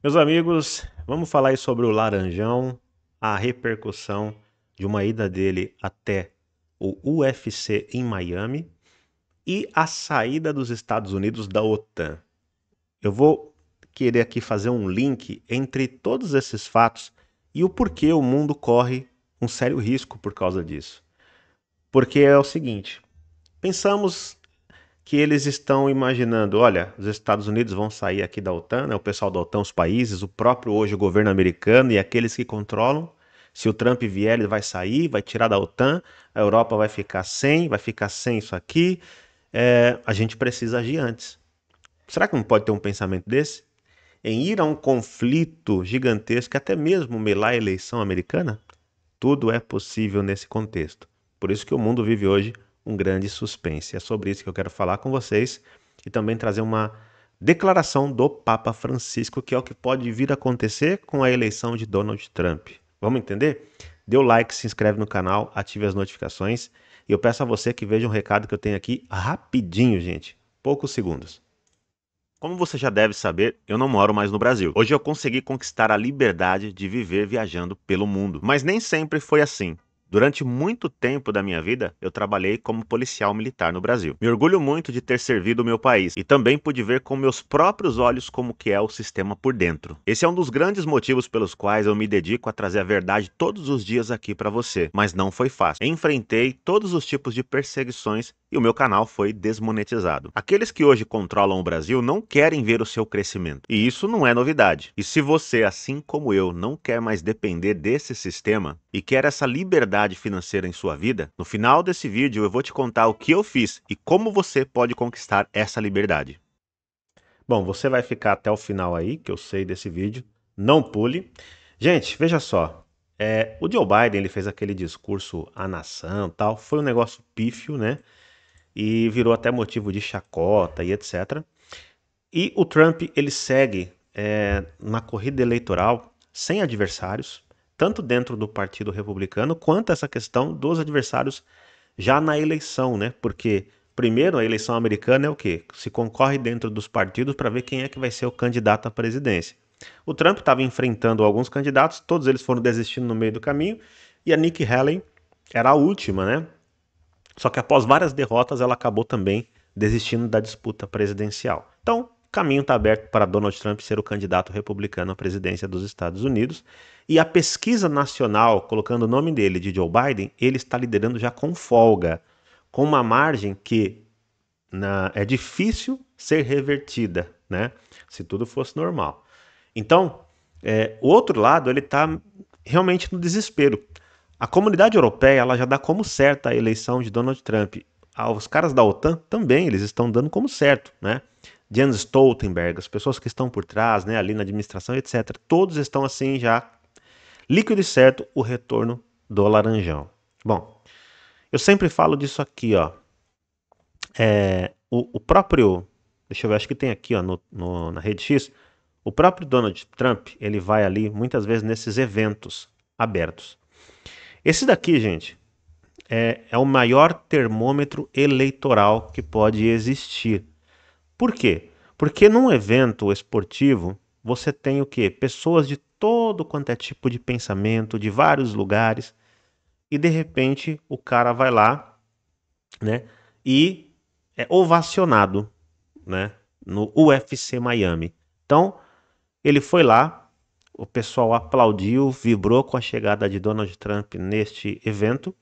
Meus amigos, vamos falar aí sobre o Laranjão, a repercussão de uma ida dele até o UFC em Miami e a saída dos Estados Unidos da OTAN. Eu vou querer aqui fazer um link entre todos esses fatos e o porquê o mundo corre um sério risco por causa disso. Porque é o seguinte: pensamos que eles estão imaginando, olha, os Estados Unidos vão sair aqui da OTAN, né, o pessoal da OTAN, os países, o próprio hoje o governo americano e aqueles que controlam. Se o Trump vier, ele vai sair, vai tirar da OTAN, a Europa vai ficar sem, vai ficar sem isso aqui. É, a gente precisa agir antes. Será que não pode ter um pensamento desse? Em ir a um conflito gigantesco, até mesmo melar a eleição americana? Tudo é possível nesse contexto. Por isso que o mundo vive hoje um grande suspense. É sobre isso que eu quero falar com vocês e também trazer uma declaração do Papa Francisco, que é o que pode vir a acontecer com a eleição de Donald Trump. Vamos entender? Dê o like, se inscreve no canal, ative as notificações e eu peço a você que veja um recado que eu tenho aqui rapidinho, gente. Poucos segundos. Como você já deve saber, eu não moro mais no Brasil. Hoje eu consegui conquistar a liberdade de viver viajando pelo mundo. Mas nem sempre foi assim. Durante muito tempo da minha vida, eu trabalhei como policial militar no Brasil. Me orgulho muito de ter servido o meu país e também pude ver com meus próprios olhos como que é o sistema por dentro. Esse é um dos grandes motivos pelos quais eu me dedico a trazer a verdade todos os dias aqui para você, mas não foi fácil. Enfrentei todos os tipos de perseguições e o meu canal foi desmonetizado. Aqueles que hoje controlam o Brasil não querem ver o seu crescimento, e isso não é novidade. E se você, assim como eu, não quer mais depender desse sistema, e quer essa liberdade financeira em sua vida, no final desse vídeo eu vou te contar o que eu fiz e como você pode conquistar essa liberdade. Bom, você vai ficar até o final aí, que eu sei desse vídeo. Não pule. Gente, veja só. É, o Joe Biden ele fez aquele discurso à nação tal. Foi um negócio pífio, né? E virou até motivo de chacota e etc. E o Trump ele segue é, na corrida eleitoral sem adversários, tanto dentro do Partido Republicano quanto essa questão dos adversários já na eleição, né? Porque primeiro a eleição americana é o que se concorre dentro dos partidos para ver quem é que vai ser o candidato à presidência. O Trump estava enfrentando alguns candidatos, todos eles foram desistindo no meio do caminho e a Nikki Haley era a última, né? Só que após várias derrotas ela acabou também desistindo da disputa presidencial. Então caminho está aberto para Donald Trump ser o candidato republicano à presidência dos Estados Unidos. E a pesquisa nacional, colocando o nome dele de Joe Biden, ele está liderando já com folga, com uma margem que na, é difícil ser revertida, né? Se tudo fosse normal. Então, é, o outro lado ele está realmente no desespero. A comunidade europeia ela já dá como certa a eleição de Donald Trump. Ah, os caras da OTAN também eles estão dando como certo, né? Jens Stoltenberg, as pessoas que estão por trás, né, ali na administração, etc. Todos estão assim já. Líquido e certo o retorno do laranjão. Bom, eu sempre falo disso aqui, ó. É, o, o, próprio, deixa eu ver, acho que tem aqui, ó, no, no, na rede X, o próprio Donald Trump, ele vai ali muitas vezes nesses eventos abertos. Esse daqui, gente, é, é o maior termômetro eleitoral que pode existir por quê? Porque num evento esportivo você tem o quê? Pessoas de todo quanto é tipo de pensamento, de vários lugares, e de repente o cara vai lá, né? E é ovacionado, né? No UFC Miami. Então, ele foi lá, o pessoal aplaudiu, vibrou com a chegada de Donald Trump neste evento.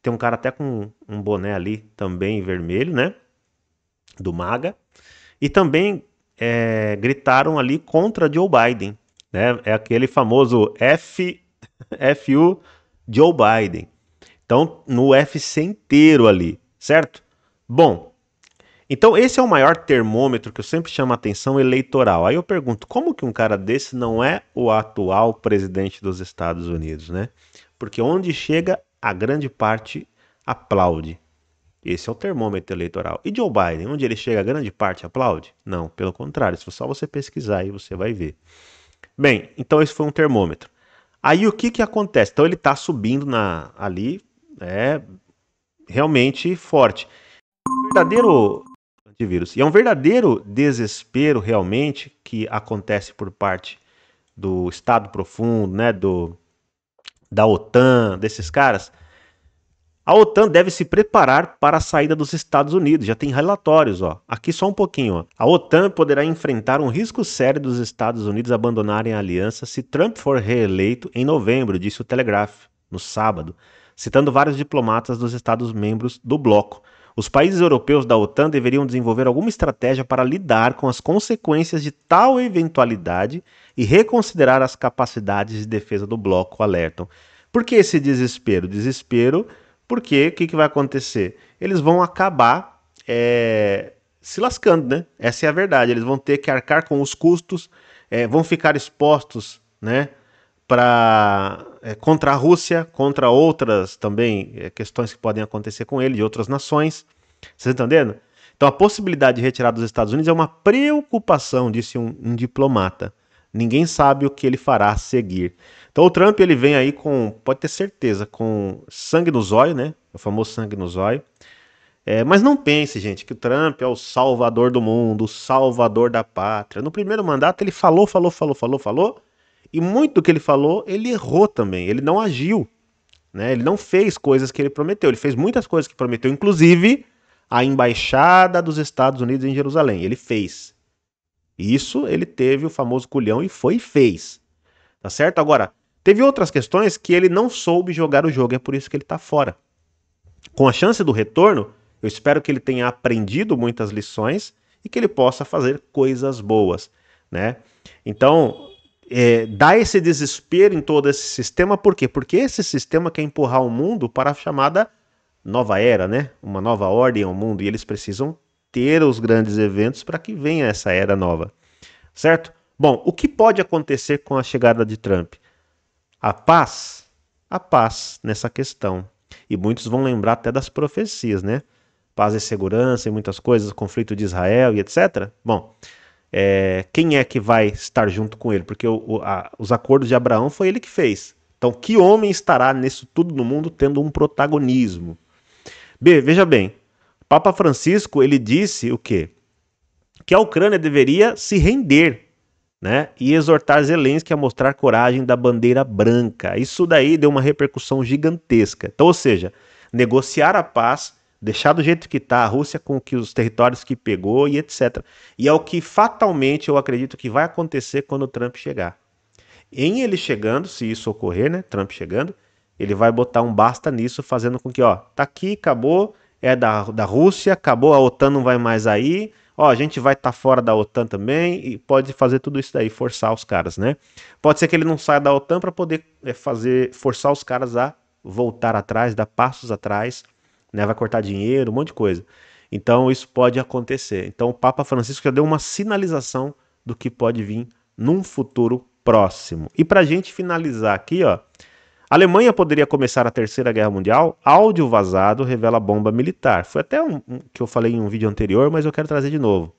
Tem um cara até com um boné ali também vermelho, né? do MAGA, e também é, gritaram ali contra Joe Biden. Né? É aquele famoso F, FU Joe Biden. Então, no UFC inteiro ali, certo? Bom, então esse é o maior termômetro que eu sempre chamo a atenção eleitoral. Aí eu pergunto, como que um cara desse não é o atual presidente dos Estados Unidos, né? Porque onde chega, a grande parte aplaude. Esse é o termômetro eleitoral. E Joe Biden, onde ele chega, grande parte aplaude? Não, pelo contrário, se for só você pesquisar aí você vai ver. Bem, então esse foi um termômetro. Aí o que que acontece? Então ele está subindo na, ali, é realmente forte. verdadeiro antivírus. E é um verdadeiro desespero realmente que acontece por parte do Estado profundo, né, do da OTAN, desses caras, a OTAN deve se preparar para a saída dos Estados Unidos. Já tem relatórios, ó. Aqui só um pouquinho, ó. A OTAN poderá enfrentar um risco sério dos Estados Unidos abandonarem a aliança se Trump for reeleito em novembro, disse o Telegraph no sábado, citando vários diplomatas dos estados membros do bloco. Os países europeus da OTAN deveriam desenvolver alguma estratégia para lidar com as consequências de tal eventualidade e reconsiderar as capacidades de defesa do bloco, alertam. Por que esse desespero? Desespero porque o que, que vai acontecer? Eles vão acabar é, se lascando, né? Essa é a verdade. Eles vão ter que arcar com os custos, é, vão ficar expostos, né? Para é, contra a Rússia, contra outras também é, questões que podem acontecer com ele, de outras nações. Vocês entendendo? Então, a possibilidade de retirar dos Estados Unidos é uma preocupação, disse um, um diplomata. Ninguém sabe o que ele fará a seguir. Então o Trump ele vem aí com, pode ter certeza, com sangue no zóio, né? O famoso sangue no zóio. É, mas não pense, gente, que o Trump é o salvador do mundo, o salvador da pátria. No primeiro mandato ele falou, falou, falou, falou, falou, e muito do que ele falou ele errou também. Ele não agiu, né? Ele não fez coisas que ele prometeu. Ele fez muitas coisas que prometeu, inclusive a embaixada dos Estados Unidos em Jerusalém. Ele fez. Isso ele teve o famoso culhão e foi e fez. Tá certo? Agora, teve outras questões que ele não soube jogar o jogo, é por isso que ele tá fora. Com a chance do retorno, eu espero que ele tenha aprendido muitas lições e que ele possa fazer coisas boas, né? Então, é, dá esse desespero em todo esse sistema, por quê? Porque esse sistema quer empurrar o mundo para a chamada nova era, né? Uma nova ordem ao mundo e eles precisam ter os grandes eventos para que venha essa era nova, certo? Bom, o que pode acontecer com a chegada de Trump? A paz, a paz nessa questão. E muitos vão lembrar até das profecias, né? Paz e segurança e muitas coisas, conflito de Israel e etc. Bom, é, quem é que vai estar junto com ele? Porque o, a, os acordos de Abraão foi ele que fez. Então, que homem estará nisso tudo no mundo tendo um protagonismo? B, veja bem, Papa Francisco ele disse o quê? Que a Ucrânia deveria se render, né? E exortar Zelensky a mostrar coragem da bandeira branca. Isso daí deu uma repercussão gigantesca. Então, ou seja, negociar a paz, deixar do jeito que está a Rússia com que os territórios que pegou e etc. E é o que fatalmente eu acredito que vai acontecer quando o Trump chegar. Em ele chegando, se isso ocorrer, né? Trump chegando, ele vai botar um basta nisso, fazendo com que, ó, tá aqui, acabou, é da, da Rússia, acabou, a OTAN não vai mais aí, ó, a gente vai estar tá fora da OTAN também e pode fazer tudo isso daí, forçar os caras, né? Pode ser que ele não saia da OTAN para poder é, fazer forçar os caras a voltar atrás, dar passos atrás, né? Vai cortar dinheiro, um monte de coisa. Então isso pode acontecer. Então o Papa Francisco já deu uma sinalização do que pode vir num futuro próximo. E para gente finalizar aqui, ó, a Alemanha poderia começar a Terceira Guerra Mundial? Áudio vazado revela bomba militar. Foi até um, um, que eu falei em um vídeo anterior, mas eu quero trazer de novo.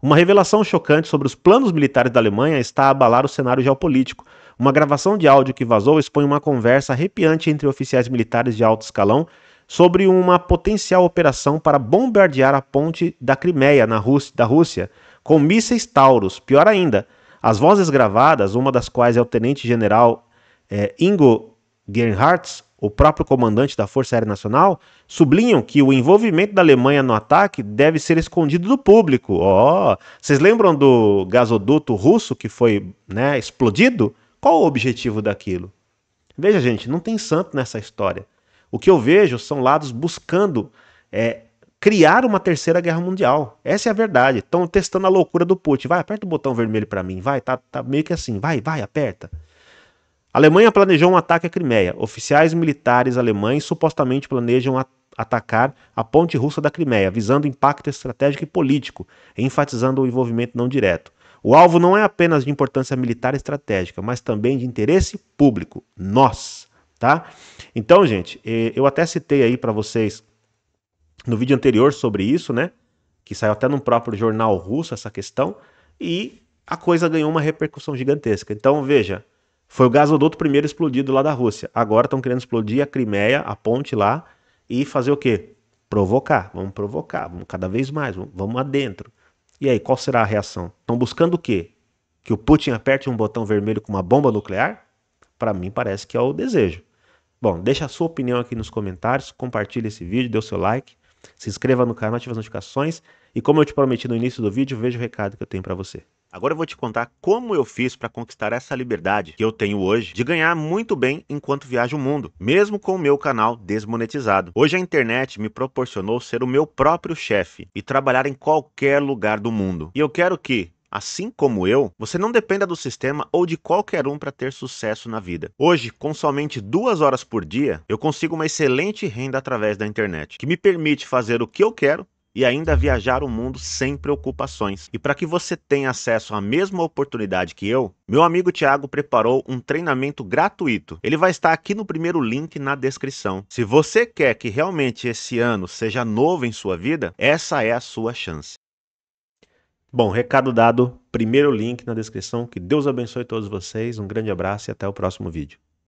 Uma revelação chocante sobre os planos militares da Alemanha está a abalar o cenário geopolítico. Uma gravação de áudio que vazou expõe uma conversa arrepiante entre oficiais militares de alto escalão sobre uma potencial operação para bombardear a ponte da Crimeia, na Rússia, da Rússia, com mísseis Taurus. Pior ainda, as vozes gravadas, uma das quais é o tenente-general é, Ingo Gernhardt, o próprio comandante da Força Aérea Nacional, sublinham que o envolvimento da Alemanha no ataque deve ser escondido do público. Ó, oh, vocês lembram do gasoduto russo que foi né, explodido? Qual o objetivo daquilo? Veja, gente, não tem santo nessa história. O que eu vejo são lados buscando é, criar uma terceira guerra mundial. Essa é a verdade. Estão testando a loucura do Putin. Vai, aperta o botão vermelho para mim. Vai, tá, tá meio que assim. Vai, vai, aperta. A Alemanha planejou um ataque à Crimeia. Oficiais militares alemães supostamente planejam atacar a ponte russa da Crimeia, visando impacto estratégico e político, enfatizando o envolvimento não direto. O alvo não é apenas de importância militar e estratégica, mas também de interesse público, nós, tá? Então, gente, eu até citei aí para vocês no vídeo anterior sobre isso, né? Que saiu até no próprio jornal russo essa questão e a coisa ganhou uma repercussão gigantesca. Então, veja, foi o gasoduto primeiro explodido lá da Rússia. Agora estão querendo explodir a Crimeia, a ponte lá, e fazer o quê? Provocar. Vamos provocar, vamos cada vez mais, vamos, adentro. E aí, qual será a reação? Estão buscando o quê? Que o Putin aperte um botão vermelho com uma bomba nuclear? Para mim, parece que é o desejo. Bom, deixa a sua opinião aqui nos comentários, compartilha esse vídeo, dê o seu like, se inscreva no canal, ative as notificações e como eu te prometi no início do vídeo, veja o recado que eu tenho para você. Agora eu vou te contar como eu fiz para conquistar essa liberdade que eu tenho hoje de ganhar muito bem enquanto viajo o mundo, mesmo com o meu canal desmonetizado. Hoje a internet me proporcionou ser o meu próprio chefe e trabalhar em qualquer lugar do mundo. E eu quero que, assim como eu, você não dependa do sistema ou de qualquer um para ter sucesso na vida. Hoje, com somente duas horas por dia, eu consigo uma excelente renda através da internet, que me permite fazer o que eu quero e ainda viajar o mundo sem preocupações. E para que você tenha acesso à mesma oportunidade que eu, meu amigo Tiago preparou um treinamento gratuito. Ele vai estar aqui no primeiro link na descrição. Se você quer que realmente esse ano seja novo em sua vida, essa é a sua chance. Bom, recado dado, primeiro link na descrição. Que Deus abençoe todos vocês, um grande abraço e até o próximo vídeo.